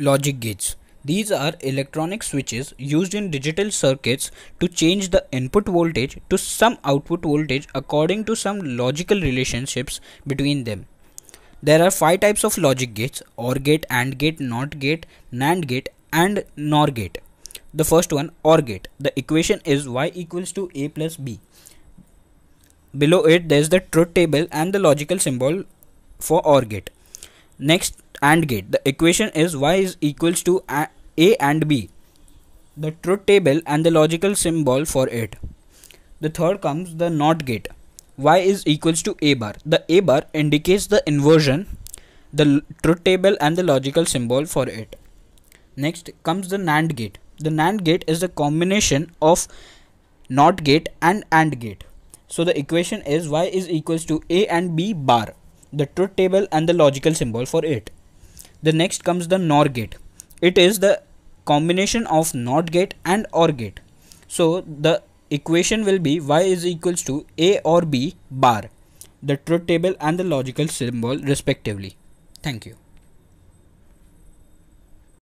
Logic gates. These are electronic switches used in digital circuits to change the input voltage to some output voltage according to some logical relationships between them. There are 5 types of logic gates OR gate, AND gate, NOT gate, NAND gate, and NOR gate. The first one, OR gate. The equation is y equals to a plus b. Below it, there's the truth table and the logical symbol for OR gate. Next AND gate. The equation is y is equals to a and b. The truth table and the logical symbol for it. The third comes the NOT gate. y is equals to a bar. The a bar indicates the inversion, the truth table and the logical symbol for it. Next comes the NAND gate. The NAND gate is the combination of NOT gate and AND gate. So the equation is y is equals to a and b bar the truth table and the logical symbol for it. The next comes the NOR gate. It is the combination of NOT gate and OR gate. So the equation will be y is equals to a or b bar, the truth table and the logical symbol respectively. Thank you.